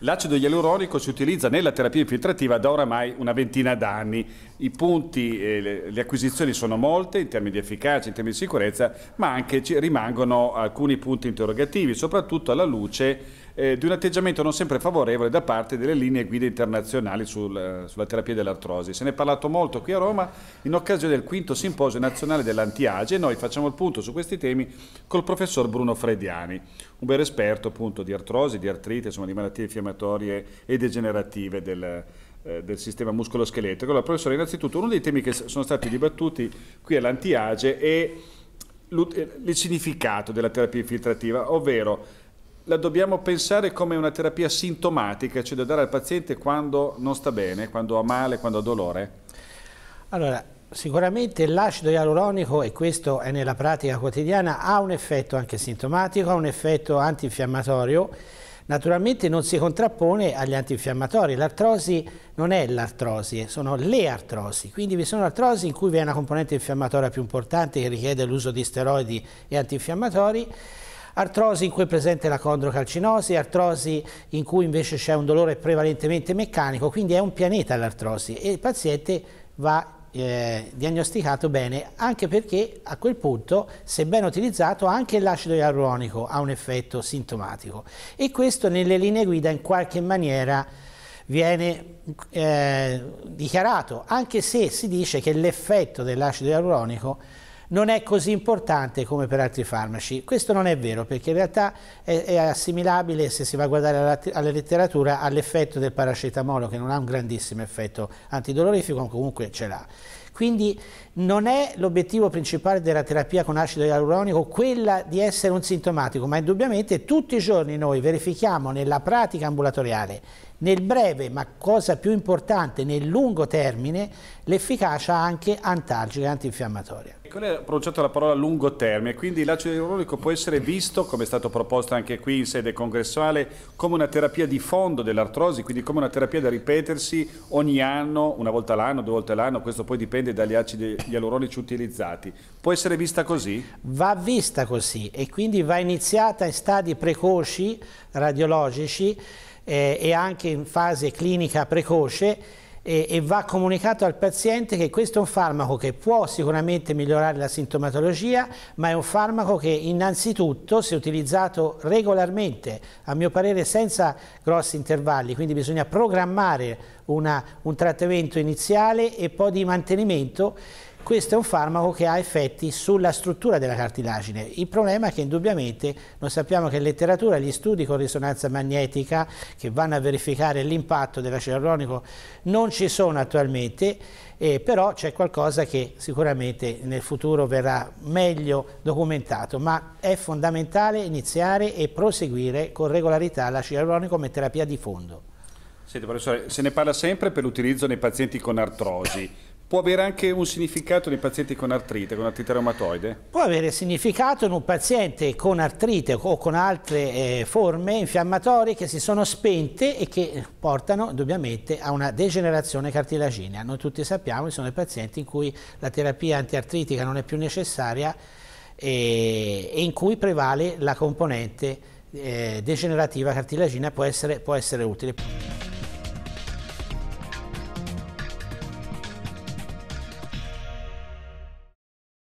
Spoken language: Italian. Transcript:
L'acido ialuronico si utilizza nella terapia infiltrativa da oramai una ventina d'anni. I punti, eh, le acquisizioni sono molte in termini di efficacia, in termini di sicurezza, ma anche ci rimangono alcuni punti interrogativi, soprattutto alla luce eh, di un atteggiamento non sempre favorevole da parte delle linee guida internazionali sul, eh, sulla terapia dell'artrosi. Se ne è parlato molto qui a Roma in occasione del quinto simposio nazionale dell'antiage e noi facciamo il punto su questi temi col professor Bruno Frediani, un vero esperto appunto di artrosi, di artrite, insomma di malattie infiammatorie e degenerative del, eh, del sistema muscoloscheletrico. Allora, professore, innanzitutto uno dei temi che sono stati dibattuti qui all'antiage è eh, il significato della terapia infiltrativa, ovvero la dobbiamo pensare come una terapia sintomatica, cioè da dare al paziente quando non sta bene, quando ha male, quando ha dolore? Allora, sicuramente l'acido ialuronico, e questo è nella pratica quotidiana, ha un effetto anche sintomatico, ha un effetto antinfiammatorio, naturalmente non si contrappone agli antinfiammatori. L'artrosi non è l'artrosi, sono le artrosi. Quindi vi sono artrosi in cui vi è una componente infiammatoria più importante che richiede l'uso di steroidi e antinfiammatori artrosi in cui è presente la condrocalcinosi, artrosi in cui invece c'è un dolore prevalentemente meccanico, quindi è un pianeta l'artrosi e il paziente va eh, diagnosticato bene, anche perché a quel punto, se ben utilizzato, anche l'acido ialuronico ha un effetto sintomatico e questo nelle linee guida in qualche maniera viene eh, dichiarato, anche se si dice che l'effetto dell'acido ialuronico non è così importante come per altri farmaci. Questo non è vero perché in realtà è, è assimilabile, se si va a guardare alla, alla letteratura, all'effetto del paracetamolo che non ha un grandissimo effetto antidolorifico, ma comunque ce l'ha. Quindi non è l'obiettivo principale della terapia con acido ialuronico quella di essere un sintomatico, ma indubbiamente tutti i giorni noi verifichiamo nella pratica ambulatoriale, nel breve, ma cosa più importante, nel lungo termine, l'efficacia anche antalgica e antinfiammatoria. Ecco, lei ha pronunciato la parola lungo termine, quindi l'acido ialuronico può essere visto, come è stato proposto anche qui in sede congressuale, come una terapia di fondo dell'artrosi, quindi come una terapia da ripetersi ogni anno, una volta all'anno, due volte all'anno, questo poi dipende dipende dagli acidi ialuronici utilizzati. Può essere vista così? Va vista così e quindi va iniziata in stadi precoci radiologici eh, e anche in fase clinica precoce e, e va comunicato al paziente che questo è un farmaco che può sicuramente migliorare la sintomatologia, ma è un farmaco che innanzitutto, se utilizzato regolarmente, a mio parere senza grossi intervalli, quindi bisogna programmare una, un trattamento iniziale e poi di mantenimento, questo è un farmaco che ha effetti sulla struttura della cartilagine. Il problema è che indubbiamente noi sappiamo che in letteratura gli studi con risonanza magnetica che vanno a verificare l'impatto dell'acido ialuronico non ci sono attualmente, eh, però c'è qualcosa che sicuramente nel futuro verrà meglio documentato, ma è fondamentale iniziare e proseguire con regolarità l'acido ialuronico come terapia di fondo. Senti professore, se ne parla sempre per l'utilizzo nei pazienti con artrosi, Può avere anche un significato nei pazienti con artrite, con artrite reumatoide? Può avere significato in un paziente con artrite o con altre eh, forme infiammatorie che si sono spente e che portano indubbiamente a una degenerazione cartilaginea. Noi tutti sappiamo che sono i pazienti in cui la terapia antiartritica non è più necessaria eh, e in cui prevale la componente eh, degenerativa cartilaginea può essere, può essere utile.